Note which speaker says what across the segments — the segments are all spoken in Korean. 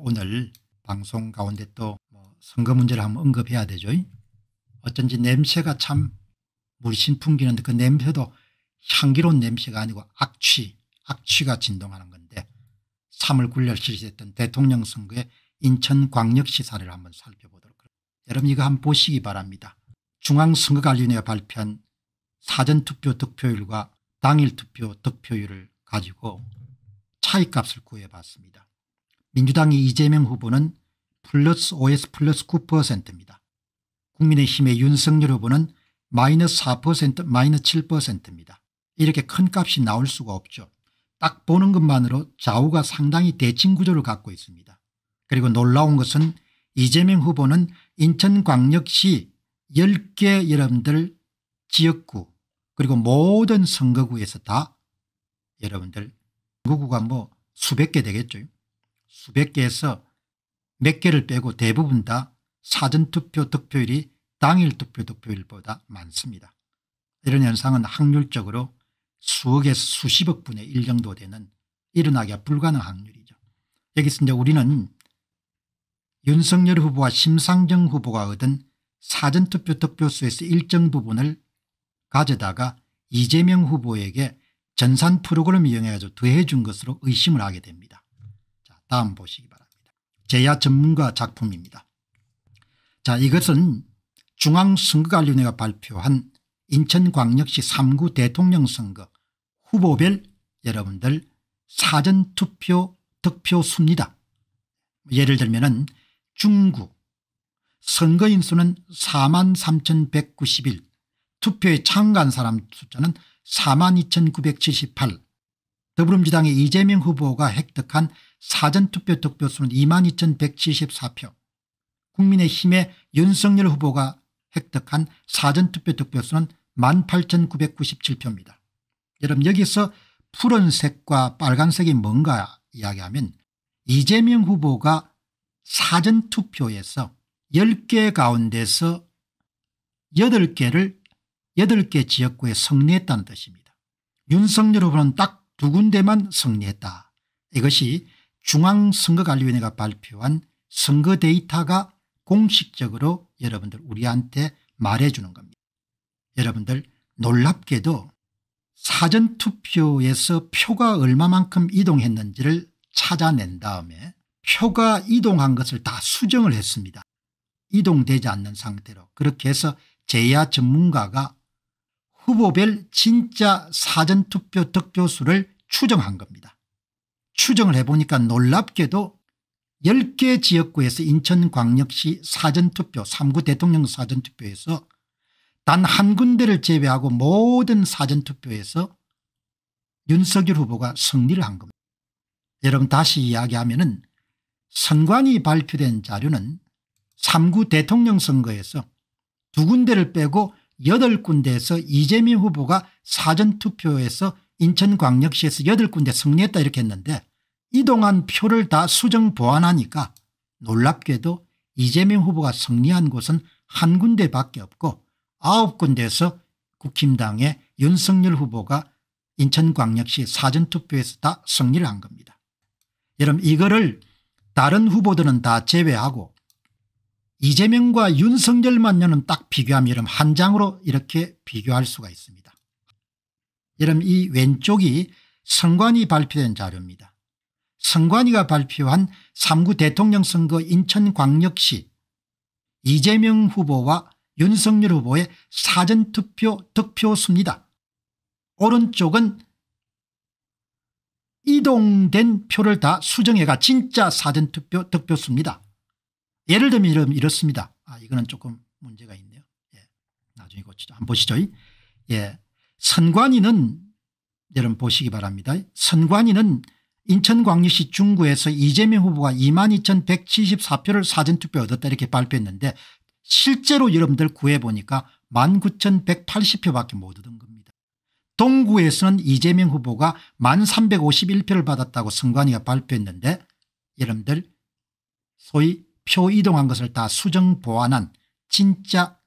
Speaker 1: 오늘 방송 가운데 또 뭐 선거 문제를 한번 언급해야 되죠. 어쩐지 냄새가 참 물씬 풍기는데 그 냄새도 향기로운 냄새가 아니고 악취, 악취가 진동하는 건데 3월 9일 실시했던 대통령 선거의 인천광역시 사례를 한번 살펴보도록 합니다. 여러분 이거 한번 보시기 바랍니다. 중앙선거관리위원회가 발표한 사전투표 득표율과 당일 투표 득표율을 가지고 차이값을 구해봤습니다. 민주당의 이재명 후보는 플러스 5에서 플러스 9%입니다. 국민의힘의 윤석열 후보는 마이너스 4% 마이너스 7%입니다. 이렇게 큰 값이 나올 수가 없죠. 딱 보는 것만으로 좌우가 상당히 대칭 구조를 갖고 있습니다. 그리고 놀라운 것은 이재명 후보는 인천광역시 10개 여러분들 지역구 그리고 모든 선거구에서 다 여러분들 선거구가 뭐 수백 개 되겠죠. 수백 개에서 몇 개를 빼고 대부분 다 사전투표 득표율이 당일 투표 득표율보다 많습니다. 이런 현상은 확률적으로 수억에서 수십억 분의 1 정도 되는 일어나기가 불가능한 확률이죠. 여기서 이제 우리는 윤석열 후보와 심상정 후보가 얻은 사전투표 득표수에서 일정 부분을 가져다가 이재명 후보에게 전산 프로그램 이용해서 더해준 것으로 의심을 하게 됩니다. 다음 보시기 바랍니다. 제야 전문가 작품입니다. 자 이것은 중앙선거관리위원회가 발표한 인천광역시 3구 대통령 선거 후보별 여러분들 사전투표 득표 수입니다. 예를 들면 은 중구 선거인 수는 4만 3,191 투표에 참가한 사람 숫자는 4만 2,978 더불어민주당의 이재명 후보가 획득한 사전투표 득표수는 22,174표 국민의힘의 윤석열 후보가 획득한 사전투표 득표수는 18,997표입니다. 여러분 여기서 푸른색과 빨간색이 뭔가 이야기하면 이재명 후보가 사전투표에서 10개 가운데서 8개를 8개 지역구에 승리했다는 뜻입니다. 윤석열 후보는 딱 두 군데만 승리했다. 이것이 중앙선거관리위원회가 발표한 선거 데이터가 공식적으로 여러분들 우리한테 말해주는 겁니다. 여러분들 놀랍게도 사전투표에서 표가 얼마만큼 이동했는지를 찾아낸 다음에 표가 이동한 것을 다 수정을 했습니다. 이동되지 않는 상태로 그렇게 해서 제야 전문가가 후보별 진짜 사전투표 득표수를 추정한 겁니다. 추정을 해보니까 놀랍게도 10개 지역구에서 인천광역시 사전투표 3구 대통령 사전투표에서 단 한 군데를 제외하고 모든 사전투표에서 윤석열 후보가 승리를 한 겁니다. 여러분 다시 이야기하면 은 선관위 발표된 자료는 3구 대통령 선거에서 두 군데를 빼고 8군데에서 이재명 후보가 사전투표에서 인천광역시에서 8군데 승리했다 이렇게 했는데 이동한 표를 다 수정 보완하니까 놀랍게도 이재명 후보가 승리한 곳은 한 군데밖에 없고 아홉 군데에서 국힘당의 윤석열 후보가 인천광역시 사전투표에서 다 승리를 한 겁니다. 여러분 이거를 다른 후보들은 다 제외하고 이재명과 윤석열만 여는 딱 비교하면 한 장으로 이렇게 비교할 수가 있습니다. 여러분 이 왼쪽이 선관위 발표된 자료입니다. 선관위가 발표한 3구 대통령 선거 인천광역시 이재명 후보와 윤석열 후보의 사전투표 득표 수입니다. 오른쪽은 이동된 표를 다 수정해가 진짜 사전투표 득표 수입니다. 예를 들면 이렇습니다. 아 이거는 조금 문제가 있네요. 예, 나중에 고치죠. 한번 보시죠. 예, 선관위는 여러분 보시기 바랍니다. 선관위는 인천광역시 중구에서 이재명 후보가 22,174표를 사전투표 얻었다 이렇게 발표했는데 실제로 여러분들 구해보니까 19,180표밖에 못 얻은 겁니다. 동구에서는 이재명 후보가 1,351표를 받았다고 선관위가 발표했는데 여러분들 소위 표 이동한 것을 다 수정 보완한 진짜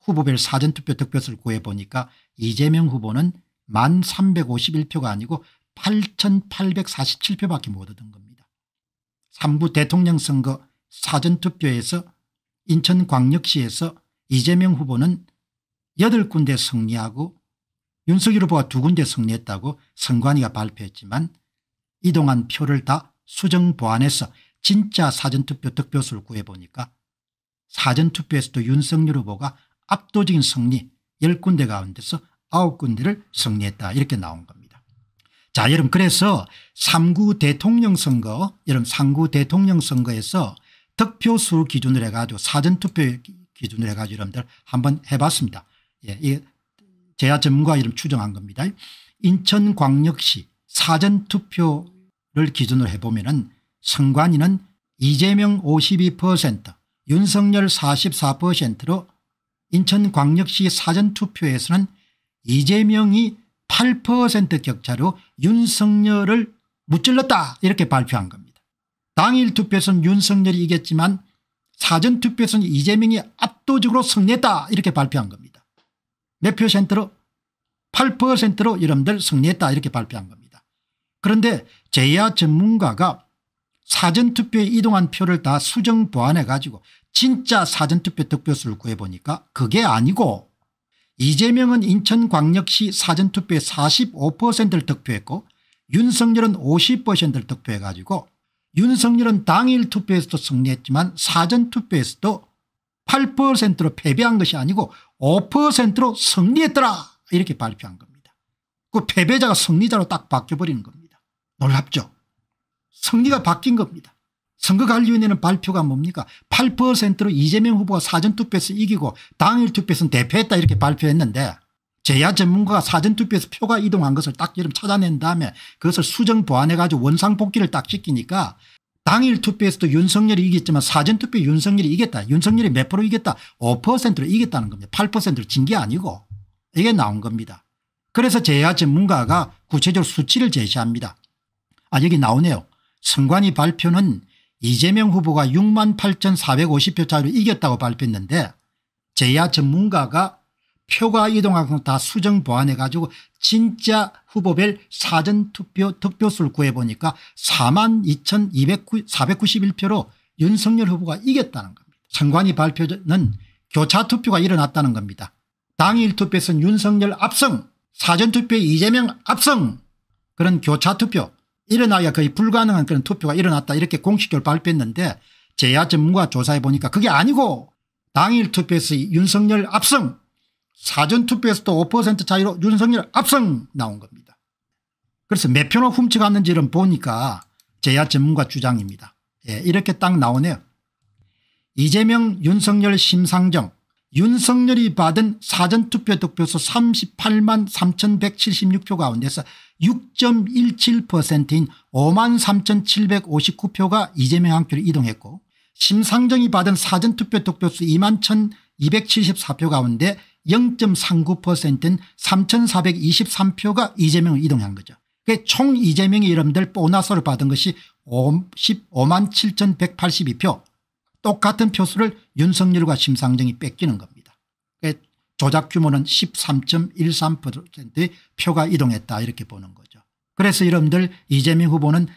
Speaker 1: 후보별 사전투표 득표수를 구해보니까 이재명 후보는 1만 351표가 아니고 8,847표밖에 못 얻은 겁니다. 3부 대통령 선거 사전투표에서 인천광역시에서 이재명 후보는 8군데 승리하고 윤석열 후보가 2군데 승리했다고 선관위가 발표했지만 이동한 표를 다 수정 보완해서 진짜 사전투표 득표수를 구해보니까 사전투표에서도 윤석열 후보가 압도적인 승리 10군데 가운데서 9군데를 승리했다 이렇게 나온 겁니다. 자 여러분 그래서 3구 대통령 선거 여러분 3구 대통령 선거에서 득표수 기준으로 해가지고 사전투표 기준으로 해가지고 여러분들 한번 해봤습니다. 예, 이게 제야 전문가 이름 추정한 겁니다. 인천광역시 사전투표를 기준으로 해보면 은 선관위는 이재명 52% 윤석열 44%로 인천광역시 사전투표에서는 이재명이 8% 격차로 윤석열을 무찔렀다 이렇게 발표한 겁니다. 당일 투표에서는 윤석열이 이겼지만 사전투표에서는 이재명이 압도적으로 승리했다 이렇게 발표한 겁니다. 몇 퍼센트로? 8%로 여러분들 승리했다 이렇게 발표한 겁니다. 그런데 제야 전문가가 사전투표에 이동한 표를 다 수정 보완해 가지고 진짜 사전투표 득표수를 구해보니까 그게 아니고 이재명은 인천광역시 사전투표에 45%를 득표했고 윤석열은 50%를 득표해가지고 윤석열은 당일 투표에서도 승리했지만 사전투표에서도 8%로 패배한 것이 아니고 5%로 승리했더라 이렇게 발표한 겁니다. 그 패배자가 승리자로 딱 바뀌어버리는 겁니다. 놀랍죠? 승리가 바뀐 겁니다. 선거관리위원회는 발표가 뭡니까 8%로 이재명 후보가 사전투표에서 이기고 당일투표에서 대표했다 이렇게 발표했는데 제야 전문가가 사전투표에서 표가 이동한 것을 딱 이름 찾아낸 다음에 그것을 수정 보완해 가지고 원상복귀를 딱 시키니까 당일 투표에서도 윤석열이 이겼지만 사전투표 윤석열이 이겼다. 윤석열이 몇 프로 이겼다. 5%로 이겼다는 겁니다. 8%로 진 게 아니고 이게 나온 겁니다. 그래서 제야 전문가가 구체적으로 수치를 제시합니다. 아 여기 나오네요. 선관위 발표는 이재명 후보가 6만 8,450표 차로 이겼다고 발표했는데 제야 전문가가 표가 이동하고 다 수정 보완해 가지고 진짜 후보별 사전투표 득표수를 구해보니까 4만 2,491표로 윤석열 후보가 이겼다는 겁니다. 선관위 발표는 교차투표가 일어났다는 겁니다. 당일 투표에서는 윤석열 압승 사전투표에 이재명 압승 그런 교차투표 일어나기가 거의 불가능한 그런 투표가 일어났다 이렇게 공식적으로 발표했는데 제야 전문가 조사해 보니까 그게 아니고 당일 투표에서 윤석열 압승 사전투표에서도 5% 차이로 윤석열 압승 나온 겁니다. 그래서 몇 표나 훔쳐갔는지를 보니까 제야 전문가 주장입니다. 예, 이렇게 딱 나오네요. 이재명 윤석열 심상정 윤석열이 받은 사전투표 득표수 38만 3176표 가운데서 6.17%인 5만 3759표가 이재명 한교로 이동했고 심상정이 받은 사전투표 득표수 2만 1274표 가운데 0.39%인 3423표가 이재명을 이동한 거죠. 총 이재명이 여러분들 보너스를 받은 것이 55만 7182표 똑같은 표수를 윤석열과 심상정이 뺏기는 겁니다. 그 조작 규모는 13.13%의 표가 이동했다 이렇게 보는 거죠. 그래서 여러분들 이재명 후보는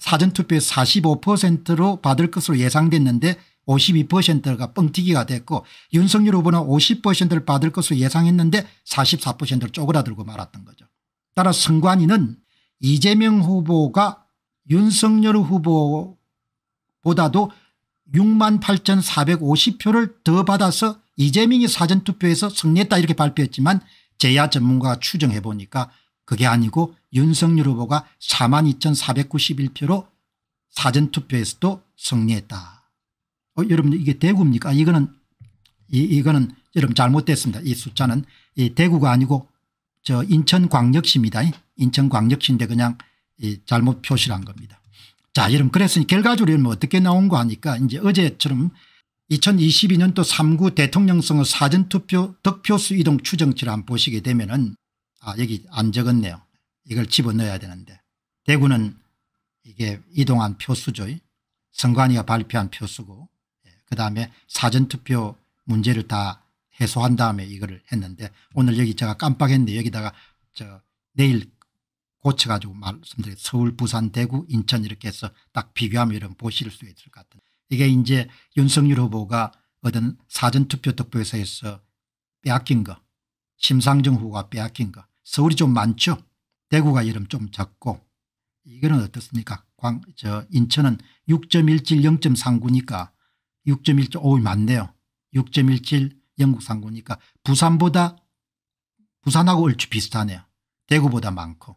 Speaker 1: 사전투표에 45%로 받을 것으로 예상됐는데 52%가 뻥튀기가 됐고 윤석열 후보는 50%를 받을 것으로 예상했는데 44%를 쪼그라들고 말았던 거죠. 따라 선관위는 이재명 후보가 윤석열 후보보다도 68,450표를 더 받아서 이재명이 사전투표에서 승리했다 이렇게 발표했지만 제야 전문가가 추정해 보니까 그게 아니고 윤석열 후보가 42,491표로 사전투표에서도 승리했다. 어, 여러분 이게 대구입니까? 이거는 이, 이거는 여러분 잘못됐습니다. 이 숫자는 이 대구가 아니고 저 인천광역시입니다. 인천광역시인데 그냥 잘못 표시를 한 겁니다. 자, 여러분 그래서 결과적으로 뭐 어떻게 나온거 하니까 이제 어제처럼 2022년도 3구 대통령선거 사전투표 득표수 이동 추정치를 한번 보시게 되면은 아 여기 안 적었네요. 이걸 집어넣어야 되는데 대구는 이게 이동한 표수죠. 선관위가 발표한 표수고 예. 그다음에 사전투표 문제를 다 해소한 다음에 이거를 했는데 오늘 여기 제가 깜빡했는데 여기다가 저 내일 고쳐가지고 말씀드린 서울 부산 대구 인천 이렇게 해서 딱 비교하면 이런 보실 수 있을 것 같은 데 이게 이제 윤석열 후보가 얻은 사전투표 득표에서 빼앗긴 거 심상정 후보가 빼앗긴 거 서울이 좀 많죠 대구가 이름 좀 작고 이거는 어떻습니까 광, 저 인천은 6.17 0.39니까 6.17 오이 맞네요 6.17 영국 상구니까 부산보다 부산하고 얼추 비슷하네요 대구보다 많고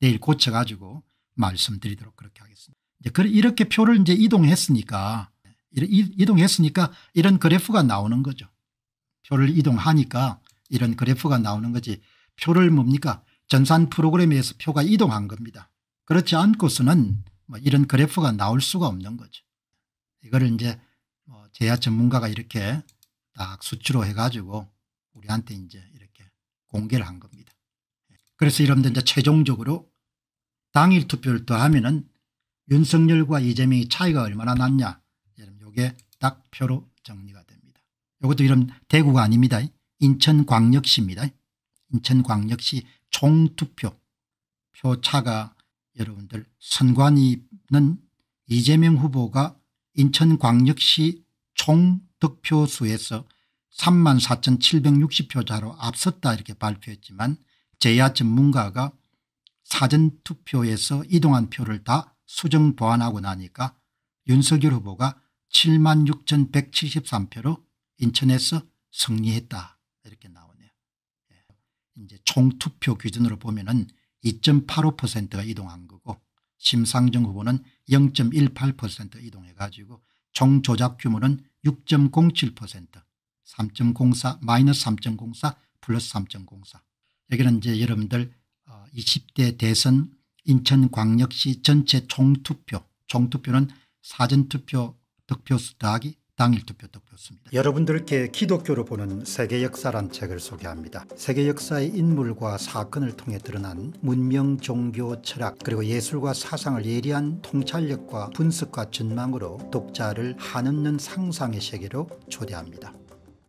Speaker 1: 내일 고쳐가지고 말씀드리도록 그렇게 하겠습니다. 이제 이렇게 표를 이제 이동했으니까 이동했으니까 이런 그래프가 나오는 거죠. 표를 이동하니까 이런 그래프가 나오는 거지 표를 뭡니까 전산 프로그램에서 표가 이동한 겁니다. 그렇지 않고서는 뭐 이런 그래프가 나올 수가 없는 거죠. 이거를 이제 뭐 제야 전문가가 이렇게 딱 수치로 해가지고 우리한테 이제 이렇게 공개를 한 겁니다. 그래서 이러면 이제 최종적으로 당일 투표를 더하면은 윤석열과 이재명의 차이가 얼마나 났냐. 이게 딱 표로 정리가 됩니다. 이것도 이런 대구가 아닙니다. 인천광역시입니다. 인천광역시 총투표 표차가 여러분들 선관위는 이재명 후보가 인천광역시 총 득표수에서 34,760표 자로 앞섰다 이렇게 발표했지만 제야 전문가가 사전투표에서 이동한 표를 다 수정 보완하고 나니까 윤석열 후보가 7만 6,173표로 인천에서 승리했다 이렇게 나오네요. 예. 이제 총투표 기준으로 보면 은 2.85%가 이동한 거고 심상정 후보는 0.18% 이동해 가지고 총 조작 규모는 6.07% 3.04 마이너스 3.04 플러스 3.04 여기는 이제 여러분들 20대 대선 인천광역시 전체 총투표 총투표는 사전투표 득표수 더하기 당일투표 득표수입니다. 여러분들께 기독교로 보는 세계 역사란 책을 소개합니다. 세계 역사의 인물과 사건을 통해 드러난 문명, 종교, 철학 그리고 예술과 사상을 예리한 통찰력과 분석과 전망으로 독자를 한없는 상상의 세계로 초대합니다.